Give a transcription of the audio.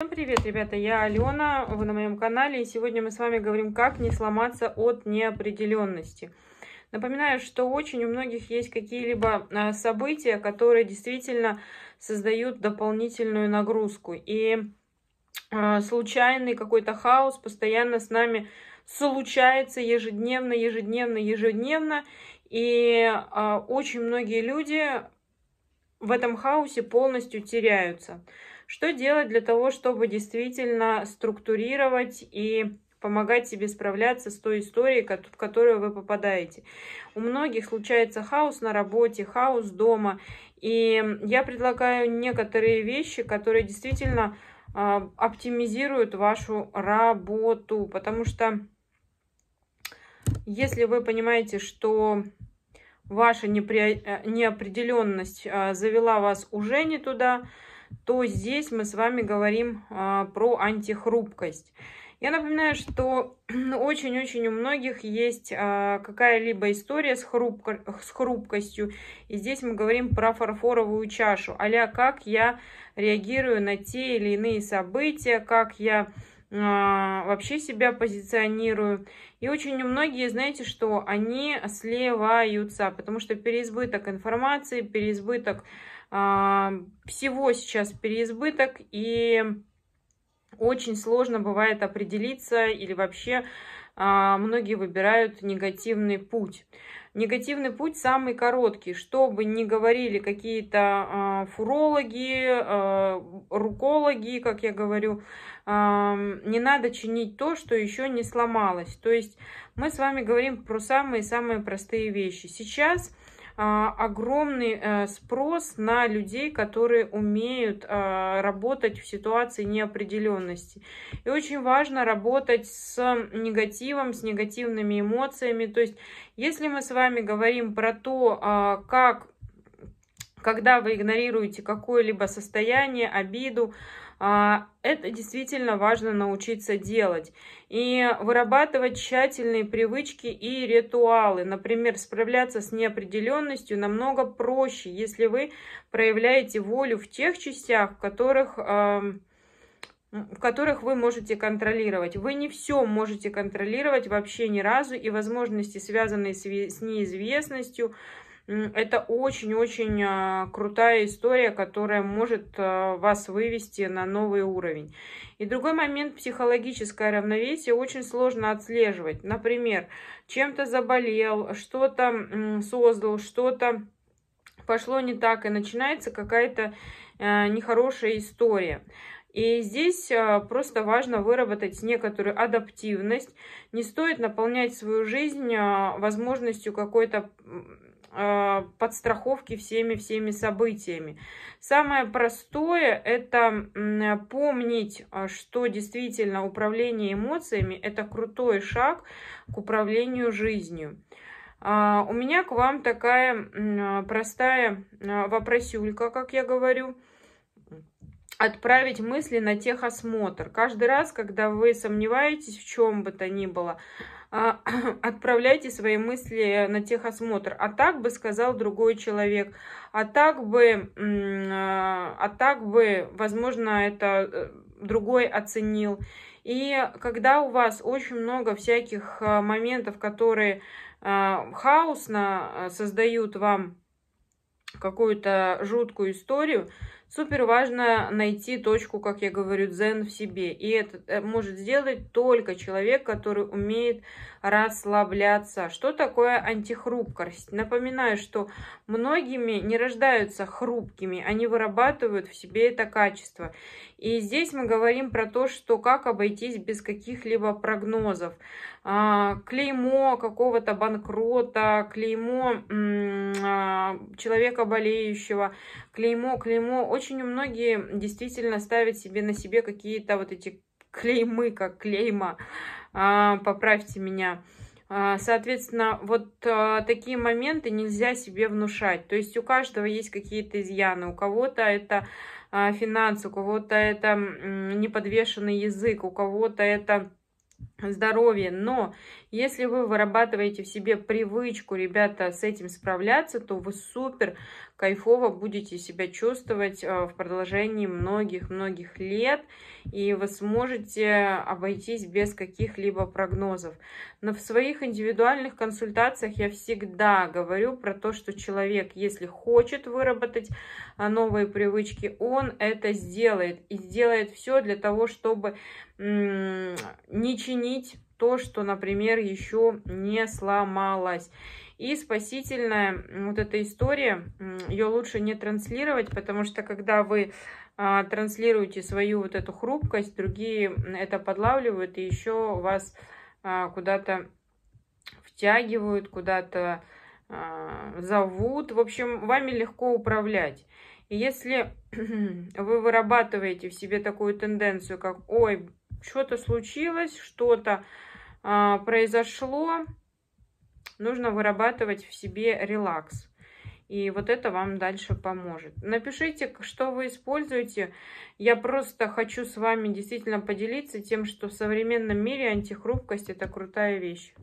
Всем привет, ребята! Я Алена, вы на моем канале, и сегодня мы с вами говорим, как не сломаться от неопределенности. Напоминаю, что очень у многих есть какие-либо а, события, которые действительно создают дополнительную нагрузку. И а, случайный какой-то хаос постоянно с нами случается ежедневно, ежедневно, ежедневно. И а, очень многие люди в этом хаосе полностью теряются. Что делать для того, чтобы действительно структурировать и помогать себе справляться с той историей, в которую вы попадаете. У многих случается хаос на работе, хаос дома. И я предлагаю некоторые вещи, которые действительно а, оптимизируют вашу работу, потому что если вы понимаете, что ваша непри... Э, неопределенность а, завела вас уже не туда, то здесь мы с вами говорим а, про антихрупкость. Я напоминаю, что ну, очень-очень у многих есть а, какая-либо история с, хрупко с хрупкостью. И здесь мы говорим про фарфоровую чашу. Аля, как я реагирую на те или иные события, как я а, вообще себя позиционирую. И очень многие, знаете, что они сливаются, потому что переизбыток информации, переизбыток а, всего сейчас переизбыток, и очень сложно бывает определиться или вообще а, многие выбирают негативный путь. Негативный путь самый короткий, чтобы не говорили какие-то а, фурологи, рукологи, как я говорю, не надо чинить то, что еще не сломалось. То есть мы с вами говорим про самые-самые простые вещи. Сейчас а, огромный э, спрос на людей, которые умеют а, работать в ситуации неопределенности. И очень важно работать с негативом, с негативными эмоциями. То есть, если мы с вами говорим про то, а, как когда вы игнорируете какое-либо состояние, обиду, а, это действительно важно научиться делать. И вырабатывать тщательные привычки и ритуалы. Например, справляться с неопределенностью намного проще, если вы проявляете волю в тех частях, в которых в эм, которых вы можете контролировать. Вы не все можете контролировать вообще ни разу, и возможности, связанные с неизвестностью, это очень-очень а, крутая история, которая может а, вас вывести на новый уровень. И другой момент – психологическое равновесие очень сложно отслеживать. Например, чем-то заболел, что-то создал, что-то пошло не так, и начинается какая-то а, нехорошая история. И здесь просто важно выработать некоторую адаптивность. Не стоит наполнять свою жизнь возможностью какой-то Э, подстраховки всеми-всеми событиями. Самое простое это помнить, э, что действительно управление эмоциями это крутой шаг к управлению жизнью. А, у меня к вам такая простая э, вопросюлька, как я говорю отправить мысли на техосмотр. Каждый раз, когда вы сомневаетесь в чем бы то ни было, а, отправляйте свои мысли на техосмотр. А так бы сказал другой человек. А так бы, а, а так бы, возможно, это э, другой оценил. И когда у вас очень много всяких а, моментов, которые хаосно э, создают вам какую-то жуткую историю, Супер важно найти точку, как я говорю, дзен в себе. И это э, может сделать только человек, который умеет расслабляться. Что такое антихрупкость? Напоминаю, что многими не рождаются хрупкими, они вырабатывают в себе это качество. И здесь мы говорим про то, что как обойтись без каких-либо прогнозов. А, клеймо какого-то банкрота, клеймо а, человека болеющего, клеймо, клеймо. Очень многие действительно ставят себе на себе какие-то вот эти клеймы, как клейма, а, поправьте меня. А, соответственно, вот такие моменты нельзя себе внушать. То есть у каждого есть какие-то изъяны. У кого-то это финансы, у кого-то это неподвешенный язык, у кого-то это здоровье. Но если вы вырабатываете в себе привычку, ребята, с этим справляться, то вы супер кайфово будете себя чувствовать э, в продолжении многих-многих лет, и вы сможете обойтись без каких-либо прогнозов. Но в своих индивидуальных консультациях я всегда говорю про то, что человек, если хочет выработать э, новые привычки, он это сделает, и сделает все для того, чтобы не чинить починить то, что, например, еще не сломалось. И спасительная вот эта история, ее лучше не транслировать, потому что когда вы а, транслируете свою вот эту хрупкость, другие это подлавливают и еще вас а, куда-то втягивают, куда-то а, зовут. В общем, вами легко управлять. И если вы вырабатываете в себе такую тенденцию, как «Ой, что-то случилось, что-то э, произошло, нужно вырабатывать в себе релакс. И вот это вам дальше поможет. Напишите, что вы используете. Я просто хочу с вами действительно поделиться тем, что в современном мире антихрупкость – это крутая вещь.